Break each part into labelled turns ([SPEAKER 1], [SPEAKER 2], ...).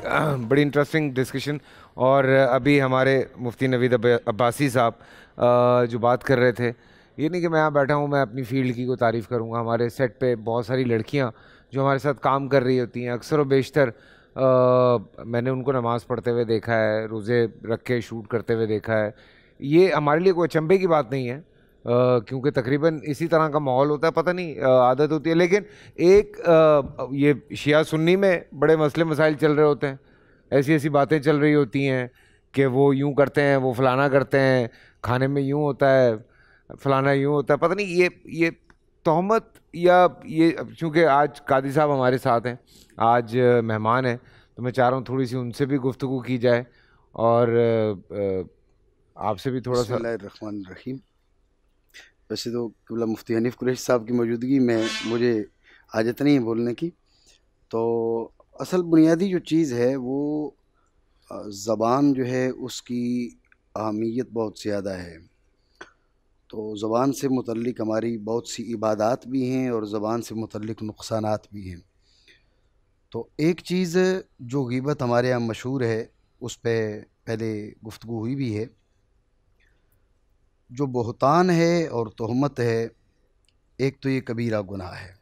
[SPEAKER 1] बड़ी interesting discussion और अभी हमारे मुफ्ती नवीद अब्बासी साहब जो बात कर रहे थे ये नहीं कि मैं यहाँ बैठा हूँ मैं अपनी फ़ील्ड की को तारीफ़ करूँगा हमारे सेट पे बहुत सारी लड़कियाँ जो हमारे साथ काम कर रही होती हैं अक्सर व बेशतर मैंने उनको नमाज़ पढ़ते हुए देखा है रोज़े रख के शूट करते हुए देखा है ये हमारे लिए कोई अचंभे की बात नहीं है क्योंकि तकरीबन इसी तरह का माहौल होता है पता नहीं आदत होती है लेकिन एक ये शिया सुन्नी में बड़े मसले मसाइल चल रहे होते हैं ऐसी ऐसी बातें चल रही होती हैं कि वो यूँ करते हैं वो फलाना करते हैं खाने में यूँ होता है फलाना यूँ होता है पता नहीं ये ये तहमत या ये चूँकि आज कादी साहब हमारे साथ हैं आज मेहमान हैं तो मैं चाह रहा हूँ थोड़ी सी उनसे भी गुफ्तु की जाए और आपसे भी थोड़ा सा
[SPEAKER 2] रहीम वैसे तो कबला मुफ्ती हनीफ कुरेश साहब की मौजूदगी में मुझे आजत नहीं है बोलने की तो असल बुनियादी जो चीज़ है वो ज़बान जो है उसकी अहमियत बहुत ज़्यादा है तो ज़बान से मुतलक हमारी बहुत सी इबादत भी हैं और ज़बान से मुतलक नुकसान भी हैं तो एक चीज़ जो गीबत हमारे यहाँ मशहूर है उस पर पहले गुफ्तु हुई भी है जो बहुतान है और तहमत है एक तो ये कबीरा गुनाह है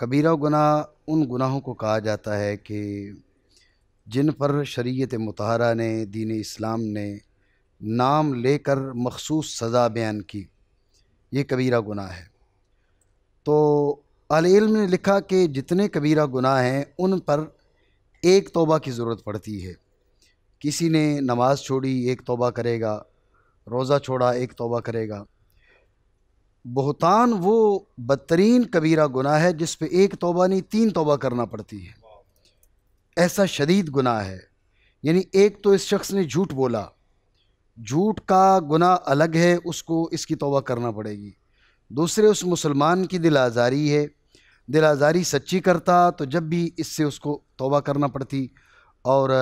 [SPEAKER 2] कबीरा गुनाह उन गुनाहों को कहा जाता है कि जिन पर शरीयत मतहरा ने दीन इस्लाम ने नाम लेकर मखसूस सज़ा बयान की ये कबीरा गुनाह है तो आलम ने लिखा कि जितने कबीरा गुनाह हैं उन पर एक तोबा की ज़रूरत पड़ती है किसी ने नमाज़ छोड़ी एक तोबा करेगा रोज़ा छोड़ा एक तोबा करेगा बहुतान वो बदतरीन कबीरा गुनाह है जिस पर एक तोबा नहीं तीन तोबा करना पड़ती है ऐसा शदीद गुनाह है यानी एक तो इस शख्स ने झूठ बोला झूठ का गुनाह अलग है उसको इसकी तोबा करना पड़ेगी दूसरे उस मुसलमान की दिल आज़ारी है दिल आज़ारी सच्ची करता तो जब भी इससे उसको तोबा करना पड़ती और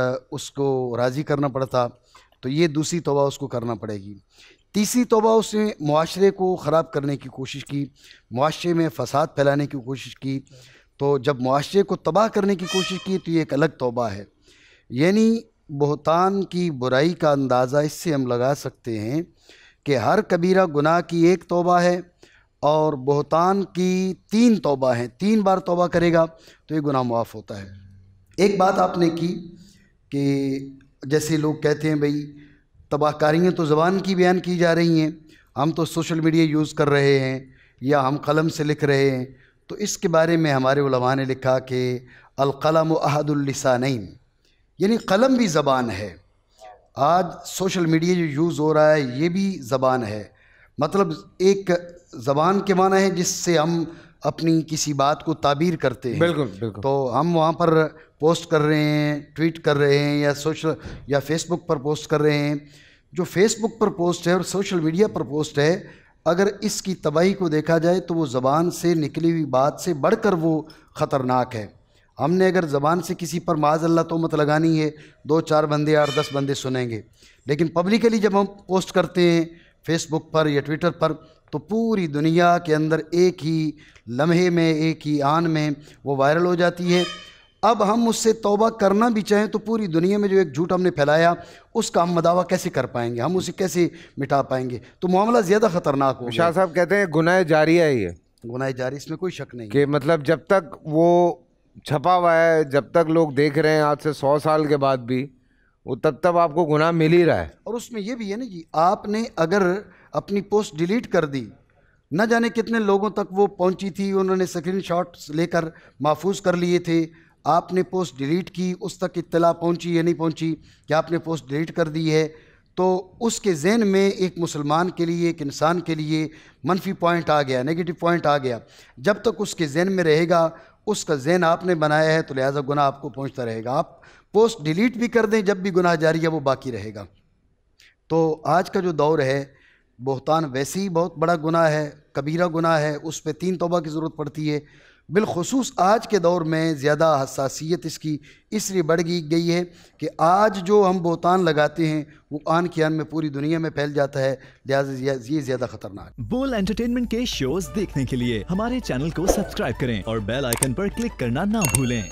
[SPEAKER 2] उसको राज़ी करना पड़ता तो ये दूसरी तोबा उसको करना पड़ेगी तीसरी तोबा उसने माशरे को ख़राब करने की कोशिश की माशरे में फ़साद फैलाने की कोशिश की तो जब माशरे को तबाह करने की कोशिश की तो ये एक अलग तोबा है यानी बहुतान की बुराई का अंदाज़ा इससे हम लगा सकते हैं कि हर कबीरा गुनाह की एक तोबा है और बहुतान की तीन तोबा हैं तीन बार तोबा करेगा तो ये गुनाह मुआफ होता है एक बात आपने की कि जैसे लोग कहते हैं भाई तबाहकारियाँ तो ज़बान की बयान की जा रही हैं हम तो सोशल मीडिया यूज़ कर रहे हैं या हम कलम से लिख रहे हैं तो इसके बारे में हमारे उलमा ने लिखा कि अलकलम अहदुल्लिसानैन यानी कलम भी ज़बान है आज सोशल मीडिया जो यूज़ हो रहा है ये भी ज़बान है मतलब एक ज़बान के माना है जिससे हम अपनी किसी बात को ताबीर करते हैं बिल्कुल बिल्कुल तो हम वहाँ पर पोस्ट कर रहे हैं ट्वीट कर रहे हैं या सोशल या फेसबुक पर पोस्ट कर रहे हैं जो फेसबुक पर पोस्ट है और सोशल मीडिया पर पोस्ट है अगर इसकी तबाही को देखा जाए तो वो ज़बान से निकली हुई बात से बढ़कर वो ख़तरनाक है हमने अगर ज़बान से किसी पर माज अल्लाह तोमत लगानी है दो चार बंदे आठ दस बंदे सुनेंगे लेकिन पब्लिकली जब हम पोस्ट करते हैं फेसबुक पर या ट्विटर पर तो पूरी दुनिया के अंदर एक ही लम्हे में एक ही आन में वो वायरल हो जाती है अब हम उससे तौबा करना भी चाहें तो पूरी दुनिया में जो एक झूठ हमने फैलाया उसका हम मदावा कैसे कर पाएंगे हम उसे कैसे
[SPEAKER 1] मिटा पाएंगे तो मामला ज़्यादा ख़तरनाक हो शाह साहब कहते हैं गुनाह जारी है ये
[SPEAKER 2] गुनाह जारी इसमें कोई
[SPEAKER 1] शक नहीं कि मतलब जब तक वो छपा हुआ है जब तक लोग देख रहे हैं आज से सौ साल के बाद भी वो तब तब आपको गुनाह मिल ही रहा है
[SPEAKER 2] और उसमें ये भी है ना जी आपने अगर अपनी पोस्ट डिलीट कर दी न जाने कितने लोगों तक वो पहुंची थी उन्होंने स्क्रीन शॉट्स लेकर महफूज कर लिए थे आपने पोस्ट डिलीट की उस तक इतला पहुंची या नहीं पहुंची कि आपने पोस्ट डिलीट कर दी है तो उसके जहन में एक मुसलमान के लिए एक इंसान के लिए मनफी पॉइंट आ गया नेगेटिव पॉइंट आ गया जब तक उसके जहन में रहेगा उसका जहन आपने बनाया है तो लिहाजा गुना आपको पहुँचता रहेगा आप पोस्ट डिलीट भी कर दें जब भी गुनाह जारी है वो बाकी रहेगा तो आज का जो दौर है बोहतान वैसे ही बहुत बड़ा गुनाह है कबीरा गुनाह है उस पर तीन तोबा की ज़रूरत पड़ती है बिलखसूस आज के दौर में ज़्यादा हसासीत इसकी इसलिए बढ़ गई है कि आज जो हम बोतान लगाते हैं वो आन की आन में पूरी दुनिया में फैल जाता है लिहाजा ये ज्यादा खतरनाक बोल एंटरटेनमेंट के शोज देखने के लिए हमारे चैनल को सब्सक्राइब करें और बेल आइकन पर क्लिक करना ना भूलें